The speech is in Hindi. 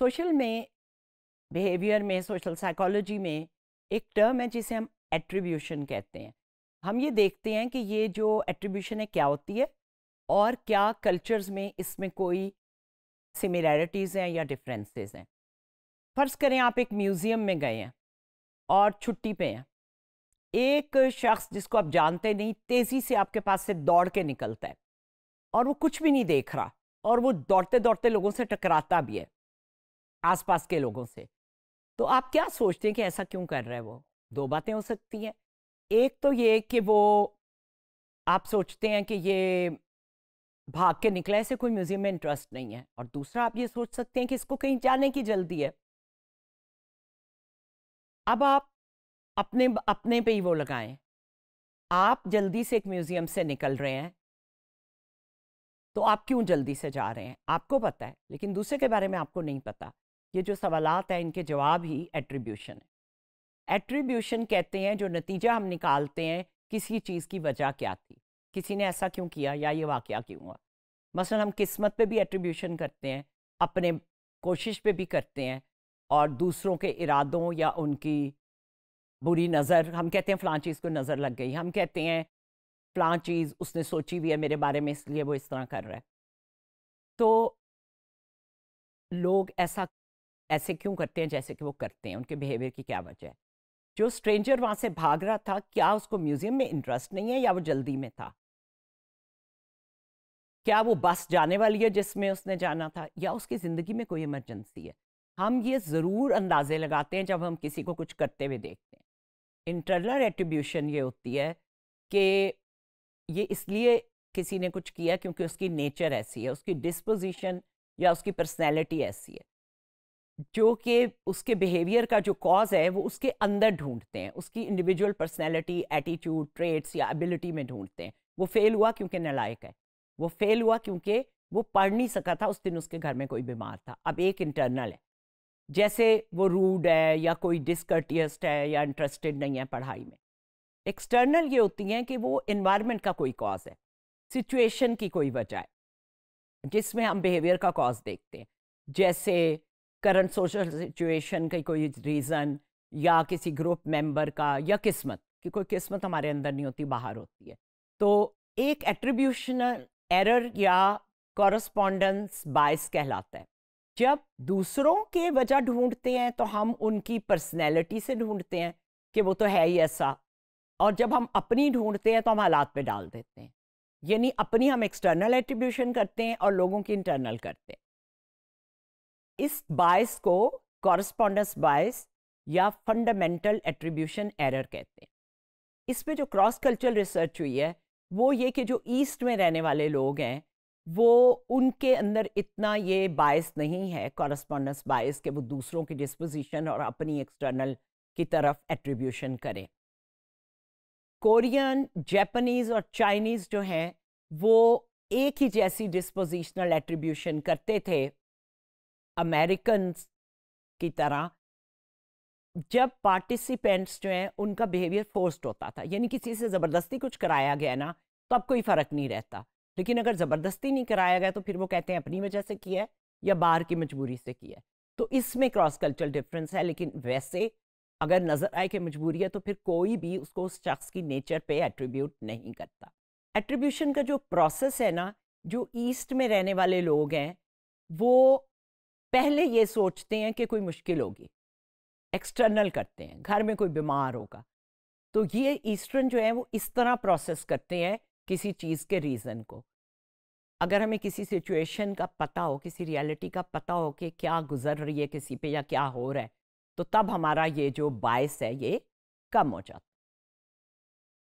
सोशल में बिहेवियर में सोशल साइकोलॉजी में एक टर्म है जिसे हम एट्रीब्यूशन कहते हैं हम ये देखते हैं कि ये जो एट्रीब्यूशन है क्या होती है और क्या कल्चर्स में इसमें कोई सिमिलैरिटीज़ हैं या डिफरेंसेस हैं फ़र्ज़ करें आप एक म्यूज़ियम में गए हैं और छुट्टी पे हैं एक शख्स जिसको आप जानते नहीं तेज़ी से आपके पास से दौड़ के निकलता है और वो कुछ भी नहीं देख रहा और वो दौड़ते दौड़ते लोगों से टकराता भी है आसपास के लोगों से तो आप क्या सोचते हैं कि ऐसा क्यों कर रहा है वो दो बातें हो सकती हैं एक तो ये कि वो आप सोचते हैं कि ये भाग के निकले ऐसे कोई म्यूज़ियम में इंटरेस्ट नहीं है और दूसरा आप ये सोच सकते हैं कि इसको कहीं जाने की जल्दी है अब आप अपने अपने पे ही वो लगाएं आप जल्दी से एक म्यूज़ियम से निकल रहे हैं तो आप क्यों जल्दी से जा रहे हैं आपको पता है लेकिन दूसरे के बारे में आपको नहीं पता ये जो सवालत हैं इनके जवाब ही एट्रीब्यूशन है एट्रीब्यूशन कहते हैं जो नतीजा हम निकालते हैं किसी चीज़ की वजह क्या थी किसी ने ऐसा क्यों किया या ये वाक़ क्यों हुआ मसलन हम किस्मत पे भी एट्रीब्यूशन करते हैं अपने कोशिश पे भी करते हैं और दूसरों के इरादों या उनकी बुरी नज़र हम कहते हैं फ़लाँ चीज़ को नज़र लग गई हम कहते हैं फ़लाँ चीज़ उसने सोची हुई है मेरे बारे में इसलिए वो इस तरह कर रहा है तो लोग ऐसा ऐसे क्यों करते हैं जैसे कि वो करते हैं उनके बिहेवियर की क्या वजह है जो स्ट्रेंजर वहाँ से भाग रहा था क्या उसको म्यूजियम में इंटरेस्ट नहीं है या वो जल्दी में था क्या वो बस जाने वाली है जिसमें उसने जाना था या उसकी ज़िंदगी में कोई इमरजेंसी है हम ये ज़रूर अंदाजे लगाते हैं जब हम किसी को कुछ करते हुए देखते हैं इंटरनल एट्रीब्यूशन ये होती है कि ये इसलिए किसी ने कुछ किया क्योंकि उसकी नेचर ऐसी है उसकी डिस्पोजिशन या उसकी पर्सनैलिटी ऐसी है जो कि उसके बिहेवियर का जो कॉज है वो उसके अंदर ढूंढते हैं उसकी इंडिविजुअल पर्सनैलिटी एटीट्यूड ट्रेड्स या एबिलिटी में ढूंढते हैं वो फेल हुआ क्योंकि नलायक है वो फेल हुआ क्योंकि वो पढ़ नहीं सका था उस दिन उसके घर में कोई बीमार था अब एक इंटरनल है जैसे वो रूड है या कोई डिसकर्टियस्ट है या इंटरेस्टेड नहीं है पढ़ाई में एक्सटर्नल ये होती हैं कि वो इन्वायरमेंट का कोई कॉज है सिचुएशन की कोई वजह है जिसमें हम बिहेवियर का कॉज देखते हैं जैसे करंट सोशल सिचुएशन का कोई रीज़न या किसी ग्रुप मेंबर का या किस्मत कि कोई किस्मत हमारे अंदर नहीं होती बाहर होती है तो एक एट्रीब्यूशनल एरर या कॉरस्पॉन्डेंस बायस कहलाता है जब दूसरों के वजह ढूंढते हैं तो हम उनकी पर्सनैलिटी से ढूंढते हैं कि वो तो है ही ऐसा और जब हम अपनी ढूंढते हैं तो हम हालात पे डाल देते हैं यानी अपनी हम एक्सटर्नल एट्रीब्यूशन करते हैं और लोगों की इंटरनल करते हैं इस बायस को कॉरस्पॉन्डेंस बायस या फंडामेंटल एट्रीब्यूशन एरर कहते हैं इस पे जो क्रॉस कल्चरल रिसर्च हुई है वो ये कि जो ईस्ट में रहने वाले लोग हैं वो उनके अंदर इतना ये बायस नहीं है कॉरस्पॉन्डेंस बायस के वो दूसरों की डिस्पोजिशन और अपनी एक्सटर्नल की तरफ एट्रीब्यूशन करें कोरियन जैपनीज़ और चाइनीज़ जो हैं वो एक ही जैसी डिस्पोजिशनल एट्रीब्यूशन करते थे अमेरिकन की तरह जब पार्टिसिपेंट्स जो हैं उनका बिहेवियर फोर्स्ड होता था यानी किसी से ज़बरदस्ती कुछ कराया गया ना तो अब कोई फ़र्क नहीं रहता लेकिन अगर ज़बरदस्ती नहीं कराया गया तो फिर वो कहते हैं अपनी वजह से किया है या बाहर की मजबूरी से किया है तो इसमें क्रॉस कल्चरल डिफरेंस है लेकिन वैसे अगर नज़र आए कि मजबूरी है तो फिर कोई भी उसको उस शख्स की नेचर पे एट्रीब्यूट नहीं करता एट्रीब्यूशन का जो प्रोसेस है ना जो ईस्ट में रहने वाले लोग हैं वो पहले ये सोचते हैं कि कोई मुश्किल होगी एक्सटर्नल करते हैं घर में कोई बीमार होगा तो ये ईस्टर्न जो है वो इस तरह प्रोसेस करते हैं किसी चीज़ के रीज़न को अगर हमें किसी सिचुएशन का पता हो किसी रियलिटी का पता हो कि क्या गुजर रही है किसी पे या क्या हो रहा है तो तब हमारा ये जो बायस है ये कम हो जाता है